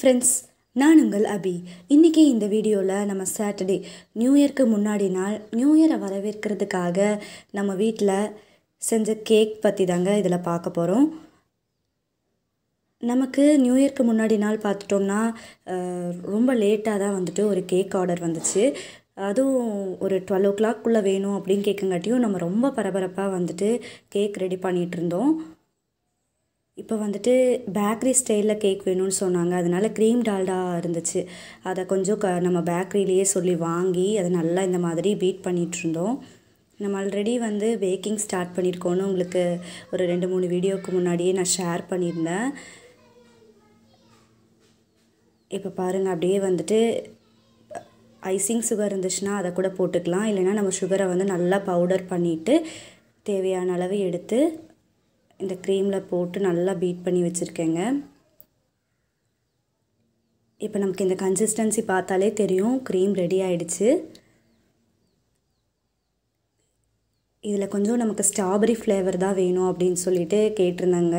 friends நான் உங்கள் அபி இன்றைக்கி இந்த வீடியோவில் நம்ம சாட்டர்டே நியூ இயர்க்கு முன்னாடி நாள் நியூ இயரை வரவேற்கிறதுக்காக நம்ம வீட்டில் செஞ்ச கேக் பற்றி தாங்க இதில் பார்க்க போகிறோம் நமக்கு நியூ இயர்க்கு முன்னாடி நாள் பார்த்துட்டோம்னா ரொம்ப லேட்டாக தான் வந்துட்டு ஒரு கேக் ஆர்டர் வந்துச்சு அதுவும் ஒரு டுவெல் ஓ கிளாக்குள்ளே வேணும் அப்படின்னு கேட்கங்காட்டியும் நம்ம ரொம்ப பரபரப்பாக வந்துட்டு கேக் ரெடி பண்ணிகிட்டு இருந்தோம் இப்போ வந்துட்டு பேக்கரி ஸ்டைலில் கேக் வேணும்னு சொன்னாங்க அதனால் க்ரீம் டால்டா இருந்துச்சு அதை கொஞ்சம் க நம்ம பேக்கரியிலேயே சொல்லி வாங்கி அதை நல்லா இந்த மாதிரி பீட் பண்ணிகிட்ருந்தோம் நம்ம ஆல்ரெடி வந்து பேக்கிங் ஸ்டார்ட் பண்ணியிருக்கோன்னு உங்களுக்கு ஒரு ரெண்டு மூணு வீடியோவுக்கு முன்னாடியே நான் ஷேர் பண்ணியிருந்தேன் இப்போ பாருங்கள் அப்படியே வந்துட்டு ஐசிங் சுகர் இருந்துச்சுன்னா அதை கூட போட்டுக்கலாம் இல்லைனா நம்ம சுகரை வந்து நல்லா பவுடர் பண்ணிவிட்டு தேவையான அளவு எடுத்து இந்த க்ரீமில் போட்டு நல்லா பீட் பண்ணி வச்சுருக்கேங்க இப்போ நமக்கு இந்த கன்சிஸ்டன்சி பார்த்தாலே தெரியும் க்ரீம் ரெடி ஆகிடுச்சு இதில் கொஞ்சம் நமக்கு ஸ்ட்ராபெரி ஃப்ளேவர் தான் வேணும் அப்படின்னு சொல்லிட்டு கேட்டிருந்தாங்க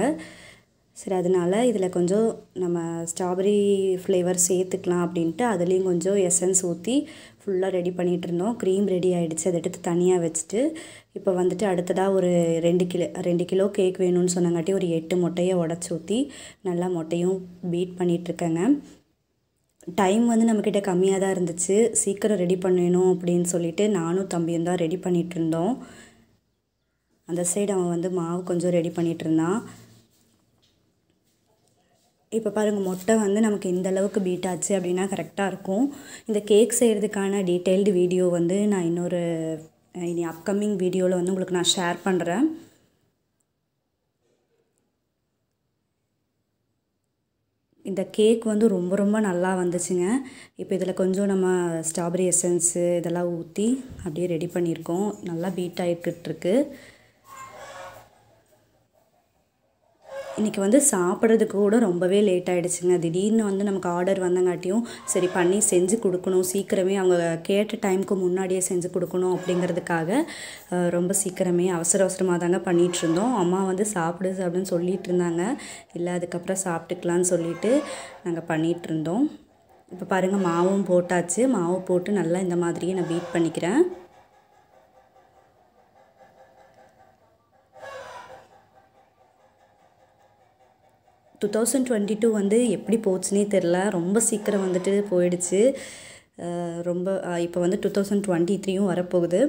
சரி அதனால இதில் கொஞ்சம் நம்ம ஸ்ட்ராபெரி ஃப்ளேவர் சேர்த்துக்கலாம் அப்படின்ட்டு அதுலேயும் கொஞ்சம் எசன்ஸ் ஊற்றி ஃபுல்லாக ரெடி பண்ணிகிட்டு இருந்தோம் க்ரீம் ரெடி ஆகிடுச்சு அதை எடுத்து தனியாக வச்சுட்டு இப்போ வந்துட்டு அடுத்ததாக ஒரு ரெண்டு கிலோ ரெண்டு கிலோ கேக் வேணும்னு சொன்னங்காட்டி ஒரு எட்டு முட்டையை உடச்சி ஊற்றி நல்லா முட்டையும் பீட் பண்ணிகிட்ருக்கேங்க டைம் வந்து நம்மக்கிட்ட கம்மியாக தான் இருந்துச்சு சீக்கிரம் ரெடி பண்ணணும் அப்படின்னு சொல்லிவிட்டு நானும் தம்பியும் தான் ரெடி பண்ணிகிட்டு இருந்தோம் அந்த சைடு அவன் வந்து மாவு கொஞ்சம் ரெடி பண்ணிகிட்டு இருந்தான் இப்போ பாருங்கள் மொட்டை வந்து நமக்கு இந்த அளவுக்கு பீட் ஆச்சு அப்படின்னா கரெக்டாக இருக்கும் இந்த கேக் செய்கிறதுக்கான டீட்டெயில்டு வீடியோ வந்து நான் இன்னொரு இனி அப்கமிங் வீடியோவில் வந்து உங்களுக்கு நான் ஷேர் பண்ணுறேன் இந்த கேக் வந்து ரொம்ப ரொம்ப நல்லா வந்துச்சுங்க இப்போ இதில் கொஞ்சம் நம்ம ஸ்ட்ராபெரி எசன்ஸு இதெல்லாம் ஊற்றி அப்படியே ரெடி பண்ணியிருக்கோம் நல்லா பீட் ஆகிட்டுருக்கு இன்றைக்கி வந்து சாப்பிட்றதுக்கு கூட ரொம்பவே லேட் ஆகிடுச்சுங்க திடீர்னு வந்து நமக்கு ஆர்டர் வந்தங்காட்டியும் சரி பண்ணி செஞ்சு கொடுக்கணும் சீக்கிரமே அவங்க கேட்ட டைமுக்கு முன்னாடியே செஞ்சு கொடுக்கணும் அப்படிங்கிறதுக்காக ரொம்ப சீக்கிரமே அவசர அவசரமாக தாங்க பண்ணிகிட்ருந்தோம் அம்மா வந்து சாப்பிடு சாப்பிடுன்னு சொல்லிகிட்டு இருந்தாங்க இல்லை அதுக்கப்புறம் சாப்பிட்டுக்கலான்னு சொல்லிட்டு நாங்கள் பண்ணிகிட்ருந்தோம் இப்போ பாருங்கள் மாவும் போட்டாச்சு மாவு போட்டு நல்லா இந்த மாதிரியே நான் பீட் பண்ணிக்கிறேன் டூ தௌசண்ட் டுவெண்ட்டி டூ வந்து எப்படி போச்சுனே தெரில ரொம்ப சீக்கிரம் வந்துட்டு போயிடுச்சு ரொம்ப இப்போ வந்து டூ தௌசண்ட் டுவெண்ட்டி த்ரீயும் வரப்போகுது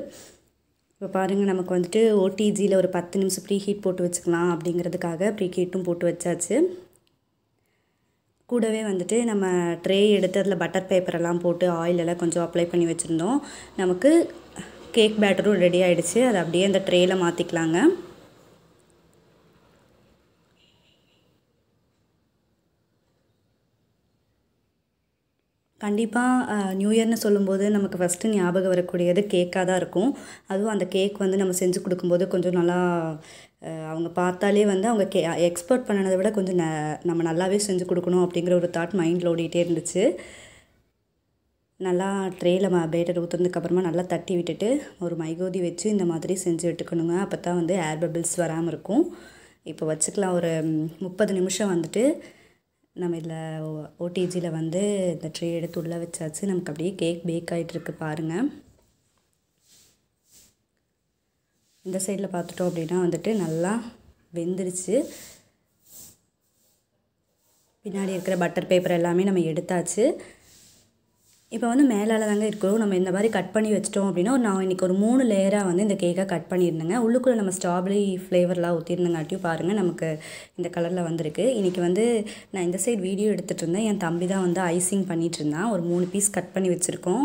இப்போ பாருங்கள் நமக்கு வந்துட்டு ஓடிஜியில் ஒரு பத்து நிமிஷம் ப்ரீ ஹீட் போட்டு வச்சுக்கலாம் அப்படிங்கிறதுக்காக ப்ரீ ஹீட்டும் போட்டு வச்சாச்சு கூடவே வந்துட்டு நம்ம ட்ரே எடுத்து அதில் பட்டர் பேப்பரெல்லாம் போட்டு ஆயிலெல்லாம் கொஞ்சம் அப்ளை பண்ணி வச்சுருந்தோம் நமக்கு கேக் பேட்டரும் ரெடி ஆகிடுச்சு அதை அப்படியே அந்த ட்ரேயில் மாற்றிக்கலாங்க கண்டிப்பாக நியூ இயர்னு சொல்லும்போது நமக்கு ஃபஸ்ட்டு ஞாபகம் வரக்கூடியது கேக்காக தான் இருக்கும் அதுவும் அந்த கேக் வந்து நம்ம செஞ்சு கொடுக்கும்போது கொஞ்சம் நல்லா அவங்க பார்த்தாலே வந்து அவங்க கே எக்ஸ்போர்ட் பண்ணினதை விட கொஞ்சம் ந நம்ம நல்லாவே செஞ்சு கொடுக்கணும் அப்படிங்கிற ஒரு தாட் மைண்டில் ஓடிட்டே இருந்துச்சு நல்லா ட்ரேயில் பேட்டர் ஊற்றுனதுக்கப்புறமா நல்லா தட்டி விட்டுட்டு ஒரு மைகோதி வச்சு இந்த மாதிரி செஞ்சு விட்டுக்கணுங்க அப்போ தான் வந்து ஏர் பபிள்ஸ் வராமல் இருக்கும் இப்போ வச்சுக்கலாம் ஒரு முப்பது நிமிஷம் வந்துட்டு நம்ம இதில் ஓடிஜியில் வந்து இந்த ட்ரே எடுத்து உள்ளே வச்சாச்சு நமக்கு அப்படியே கேக் பேக் ஆகிட்டுருக்கு பாருங்கள் இந்த சைடில் பார்த்துட்டோம் அப்படின்னா வந்துட்டு நல்லா வெந்துருச்சு பின்னாடி இருக்கிற பட்டர் பேப்பர் எல்லாமே நம்ம எடுத்தாச்சு இப்போ வந்து மேலால் தாங்க இருக்கிறோம் நம்ம இந்த மாதிரி கட் பண்ணி வச்சிட்டோம் அப்படின்னா நான் இன்றைக்கி ஒரு மூணு லேயராக வந்து இந்த கேக்கை கட் பண்ணியிருந்தேங்க உள்ளுக்குள்ளே நம்ம ஸ்ட்ராபெரி ஃப்ளேவர்லாம் ஊற்றிருந்தங்காட்டியும் பாருங்கள் நமக்கு இந்த கலரில் வந்திருக்கு இன்றைக்கி வந்து நான் இந்த சைடு வீடியோ எடுத்துகிட்டு இருந்தேன் என் தம்பி தான் வந்து ஐசிங் பண்ணிகிட்டு இருந்தான் ஒரு மூணு பீஸ் கட் பண்ணி வச்சுருக்கோம்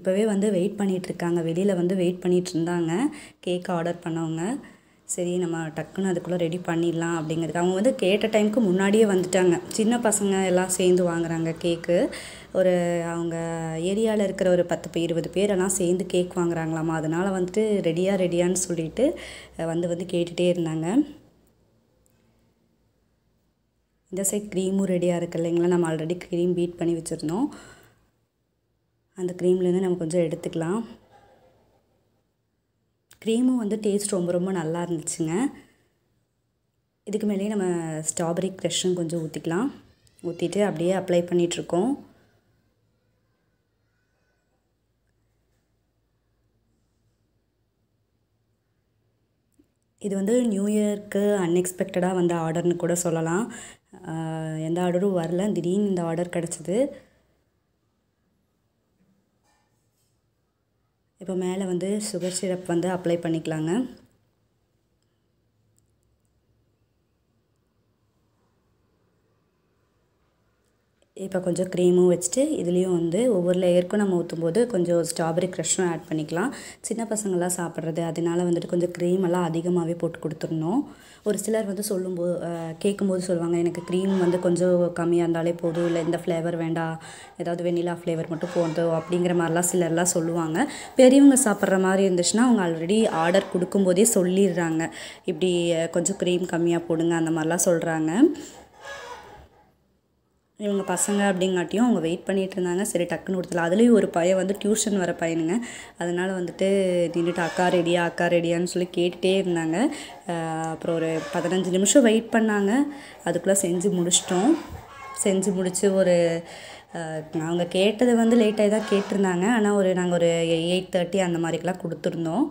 இப்போவே வந்து வெயிட் பண்ணிகிட்ருக்காங்க வெளியில் வந்து வெயிட் பண்ணிகிட்டு இருந்தாங்க கேக் ஆர்டர் பண்ணவங்க சரி நம்ம டக்குன்னு அதுக்குள்ளே ரெடி பண்ணிடலாம் அப்படிங்கிறதுக்கு அவங்க வந்து கேட்ட டைமுக்கு முன்னாடியே வந்துட்டாங்க சின்ன பசங்க எல்லாம் சேர்ந்து வாங்குறாங்க கேக்கு ஒரு அவங்க ஏரியாவில் இருக்கிற ஒரு பத்து பேர் இருபது பேரெல்லாம் சேர்ந்து கேக் வாங்குறாங்களாமா அதனால் வந்துட்டு ரெடியாக ரெடியான்னு சொல்லிட்டு வந்து வந்து கேட்டுகிட்டே இருந்தாங்க இந்த சைட் க்ரீமும் ரெடியாக இருக்கு இல்லைங்களா நம்ம ஆல்ரெடி க்ரீம் பீட் பண்ணி வச்சுருந்தோம் அந்த க்ரீம்லேருந்து நம்ம கொஞ்சம் எடுத்துக்கலாம் க்ரீமும் வந்து டேஸ்ட் ரொம்ப ரொம்ப நல்லா இருந்துச்சுங்க இதுக்கு மேலேயே நம்ம ஸ்ட்ராபெரி க்ரெஷ்ஷும் கொஞ்சம் ஊற்றிக்கலாம் ஊற்றிட்டு அப்படியே அப்ளை பண்ணிகிட்ருக்கோம் இது வந்து நியூ இயர்க்கு அன்எக்ஸ்பெக்டடாக வந்த ஆர்டர்னு கூட சொல்லலாம் எந்த ஆர்டரும் வரல திடீர்னு இந்த ஆர்டர் கிடச்சிது இப்போ மேலே வந்து சுகர் சிரப் வந்து அப்ளை பண்ணிக்கலாங்க இப்போ கொஞ்சம் க்ரீமும் வச்சுட்டு இதுலேயும் வந்து ஒவ்வொரு லேயருக்கும் நம்ம ஊற்றும் போது கொஞ்சம் ஸ்ட்ராபெரி க்ரஷ்ஷும் ஆட் பண்ணிக்கலாம் சின்ன பசங்களாம் சாப்பிட்றது அதனால வந்துட்டு கொஞ்சம் க்ரீம் எல்லாம் அதிகமாகவே போட்டு கொடுத்துடணும் ஒரு சிலர் வந்து சொல்லும்போது கேட்கும்போது சொல்லுவாங்க எனக்கு க்ரீம் வந்து கொஞ்சம் கம்மியாக இருந்தாலே போதும் இல்லை இந்த ஃப்ளேவர் வேண்டாம் ஏதாவது வெண்ணிலா ஃப்ளேவர் மட்டும் போதும் அப்படிங்கிற மாதிரிலாம் சிலர்லாம் சொல்லுவாங்க பெரியவங்க சாப்பிட்ற மாதிரி இருந்துச்சுன்னா அவங்க ஆல்ரெடி ஆர்டர் கொடுக்கும்போதே சொல்லிடுறாங்க இப்படி கொஞ்சம் க்ரீம் கம்மியாக போடுங்க அந்த மாதிரிலாம் சொல்கிறாங்க இவங்க பசங்க அப்படிங்காட்டியும் அவங்க வெயிட் பண்ணிகிட்டு இருந்தாங்க சரி டக்குன்னு கொடுத்துல அதுலேயும் ஒரு பையன் வந்து டியூஷன் வர பையனுங்க அதனால் வந்துட்டு நின்றுட்டு அக்கா ரெடியா அக்கா ரெடியான்னு சொல்லி கேட்டுகிட்டே இருந்தாங்க அப்புறம் ஒரு பதினஞ்சு நிமிஷம் வெயிட் பண்ணாங்க அதுக்குள்ளே செஞ்சு முடிச்சிட்டோம் செஞ்சு முடித்து ஒரு அவங்க கேட்டது வந்து லேட்டாகி தான் கேட்டிருந்தாங்க ஆனால் ஒரு நாங்கள் ஒரு எயிட் தேர்ட்டி அந்த மாதிரிக்கெலாம் கொடுத்துருந்தோம்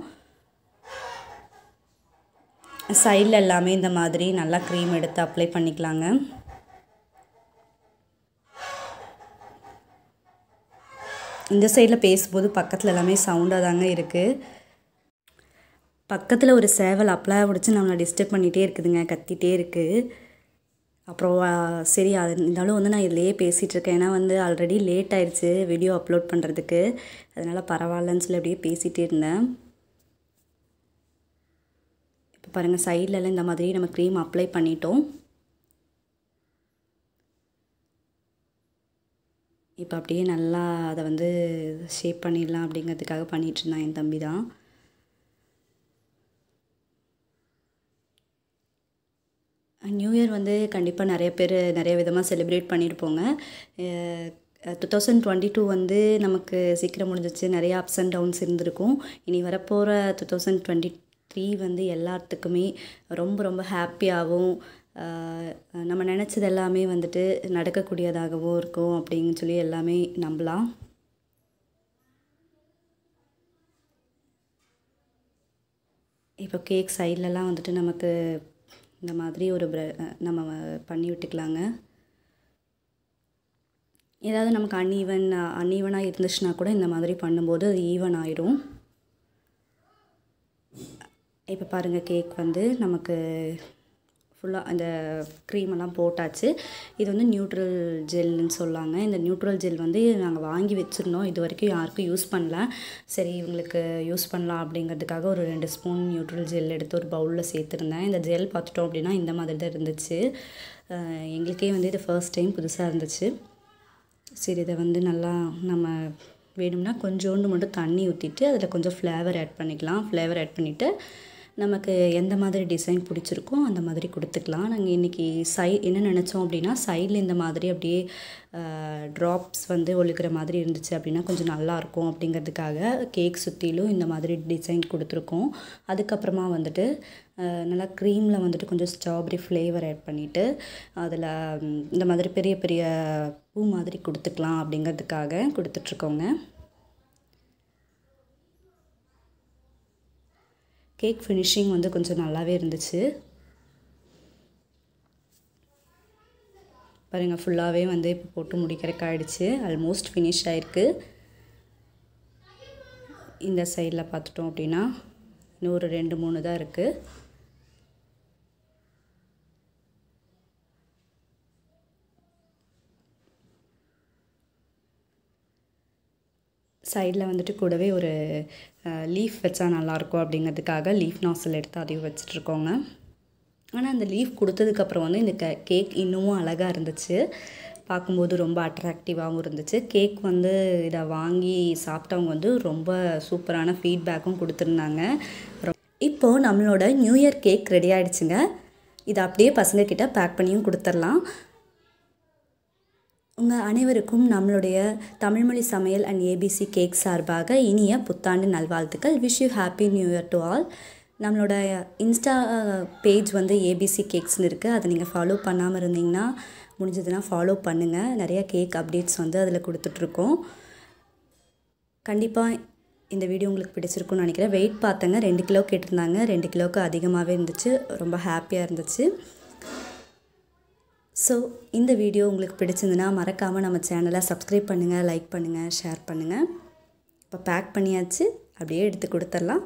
சைடில் எல்லாமே இந்த மாதிரி நல்லா க்ரீம் எடுத்து அப்ளை பண்ணிக்கலாங்க இந்த சைடில் பேசும்போது பக்கத்தில் எல்லாமே சவுண்டாக தாங்க இருக்குது பக்கத்தில் ஒரு சேவல் அப்ளை பிடிச்சி நம்மளை டிஸ்டர்ப் பண்ணிகிட்டே இருக்குதுங்க கத்திகிட்டே இருக்குது அப்புறம் சரி அது இருந்தாலும் வந்து நான் இதிலேயே இருக்கேன் ஏன்னா வந்து ஆல்ரெடி லேட் ஆயிடுச்சு வீடியோ அப்லோட் பண்ணுறதுக்கு அதனால் பரவாயில்லன்னு சொல்லி அப்படியே பேசிகிட்டே இருந்தேன் இப்போ பாருங்கள் சைட்லலாம் இந்த மாதிரி நம்ம க்ரீம் அப்ளை பண்ணிட்டோம் இப்போ அப்படியே நல்லா அதை வந்து ஷேப் பண்ணிடலாம் அப்படிங்கிறதுக்காக இருந்தான் என் தம்பி தான் நியூ இயர் வந்து கண்டிப்பாக நிறைய பேர் நிறைய விதமாக செலிப்ரேட் பண்ணியிருப்போங்க டூ தௌசண்ட் டுவெண்ட்டி டூ வந்து நமக்கு சீக்கிரம் முடிஞ்சிச்சு நிறைய அப்ஸ் அண்ட் டவுன்ஸ் இருந்திருக்கும் இனி வரப்போகிற டூ தௌசண்ட் டுவெண்ட்டி த்ரீ வந்து எல்லாத்துக்குமே ரொம்ப ரொம்ப ஹாப்பியாகவும் நம்ம நினச்சது எல்லாமே வந்துட்டு நடக்கக்கூடியதாகவும் இருக்கும் அப்படின்னு சொல்லி எல்லாமே நம்பலாம் இப்போ கேக் சைட்லலாம் வந்துட்டு நமக்கு இந்த மாதிரி ஒரு ப்ர நம்ம பண்ணி விட்டுக்கலாங்க ஏதாவது நமக்கு அன்ஈவன் அன்ஈவனாக இருந்துச்சுன்னா கூட இந்த மாதிரி பண்ணும்போது அது ஈவன் ஆகிடும் இப்போ பாருங்கள் கேக் வந்து நமக்கு ஃபுல்லாக அந்த க்ரீமெல்லாம் போட்டாச்சு இது வந்து நியூட்ரல் ஜெல்னு சொல்லாங்க இந்த நியூட்ரல் ஜெல் வந்து நாங்கள் வாங்கி வச்சுருந்தோம் இது வரைக்கும் யாருக்கும் யூஸ் பண்ணல சரி இவங்களுக்கு யூஸ் பண்ணலாம் அப்படிங்கிறதுக்காக ஒரு ரெண்டு ஸ்பூன் நியூட்ரல் ஜெல் எடுத்து ஒரு பவுலில் சேர்த்துருந்தேன் இந்த ஜெல் பார்த்துட்டோம் அப்படின்னா இந்த மாதிரி தான் இருந்துச்சு எங்களுக்கே வந்து இது ஃபர்ஸ்ட் டைம் புதுசாக இருந்துச்சு சரி இதை வந்து நல்லா நம்ம வேணும்னா கொஞ்சோண்டு மட்டும் தண்ணி ஊற்றிட்டு அதில் கொஞ்சம் ஃப்ளேவர் ஆட் பண்ணிக்கலாம் ஃப்ளேவர் ஆட் பண்ணிவிட்டு நமக்கு எந்த மாதிரி டிசைன் பிடிச்சிருக்கோ அந்த மாதிரி கொடுத்துக்கலாம் நாங்கள் இன்றைக்கி சை என்ன நினச்சோம் அப்படின்னா சைடில் இந்த மாதிரி அப்படியே ட்ராப்ஸ் வந்து ஒழுக்கிற மாதிரி இருந்துச்சு அப்படின்னா கொஞ்சம் நல்லாயிருக்கும் அப்படிங்கிறதுக்காக கேக் சுற்றிலும் இந்த மாதிரி டிசைன் கொடுத்துருக்கோம் அதுக்கப்புறமா வந்துட்டு நல்லா க்ரீமில் வந்துட்டு கொஞ்சம் ஸ்ட்ராபெரி ஃப்ளேவர் ஆட் பண்ணிவிட்டு அதில் இந்த மாதிரி பெரிய பெரிய பூ மாதிரி கொடுத்துக்கலாம் அப்படிங்கிறதுக்காக கொடுத்துட்ருக்கோங்க கேக் ஃபினிஷிங் வந்து கொஞ்சம் நல்லாவே இருந்துச்சு பாருங்கள் ஃபுல்லாகவே வந்து இப்போ போட்டு முடிக்கிறக்க ஆகிடுச்சு ஆல்மோஸ்ட் ஃபினிஷ் ஆகிருக்கு இந்த சைடில் பார்த்துட்டோம் அப்படின்னா இன்னும் ஒரு ரெண்டு மூணு தான் இருக்குது சைடில் வந்துட்டு கூடவே ஒரு லீஃப் வச்சா நல்லாயிருக்கும் அப்படிங்கிறதுக்காக லீஃப் நாசல் எடுத்து அதையும் வச்சுட்ருக்கோங்க ஆனால் அந்த லீஃப் கொடுத்ததுக்கப்புறம் வந்து இந்த கேக் இன்னமும் அழகாக இருந்துச்சு பார்க்கும்போது ரொம்ப அட்ராக்டிவாகவும் இருந்துச்சு கேக் வந்து இதை வாங்கி சாப்பிட்டவங்க வந்து ரொம்ப சூப்பரான ஃபீட்பேக்கும் கொடுத்துருந்தாங்க இப்போது நம்மளோட நியூ இயர் கேக் ரெடி ஆகிடுச்சுங்க இதை அப்படியே பசங்கக்கிட்ட பேக் பண்ணியும் கொடுத்துர்லாம் உங்கள் அனைவருக்கும் நம்மளுடைய தமிழ்மொழி சமையல் அண்ட் ஏபிசி கேக் சார்பாக இனிய புத்தாண்டு நல்வாழ்த்துக்கள் wish you happy new year to all நம்மளோட இன்ஸ்டா பேஜ் வந்து ஏபிசி கேக்ஸ்னு இருக்குது அதை நீங்கள் ஃபாலோ பண்ணாமல் இருந்தீங்கன்னா முடிஞ்சதுன்னா ஃபாலோ பண்ணுங்கள் நிறையா கேக் அப்டேட்ஸ் வந்து அதில் கொடுத்துட்ருக்கோம் கண்டிப்பாக இந்த வீடியோ உங்களுக்கு பிடிச்சிருக்குன்னு நினைக்கிறேன் வெயிட் பார்த்தேங்க ரெண்டு கிலோ கேட்டிருந்தாங்க ரெண்டு கிலோவுக்கு அதிகமாகவே இருந்துச்சு ரொம்ப ஹாப்பியாக இருந்துச்சு ஸோ இந்த வீடியோ உங்களுக்கு பிடிச்சிருந்துன்னா மறக்காமல் நம்ம சேனலை சப்ஸ்கிரைப் பண்ணுங்கள் லைக் பண்ணுங்கள் ஷேர் பண்ணுங்கள் இப்போ பேக் பண்ணியாச்சு அப்படியே எடுத்து கொடுத்துடலாம்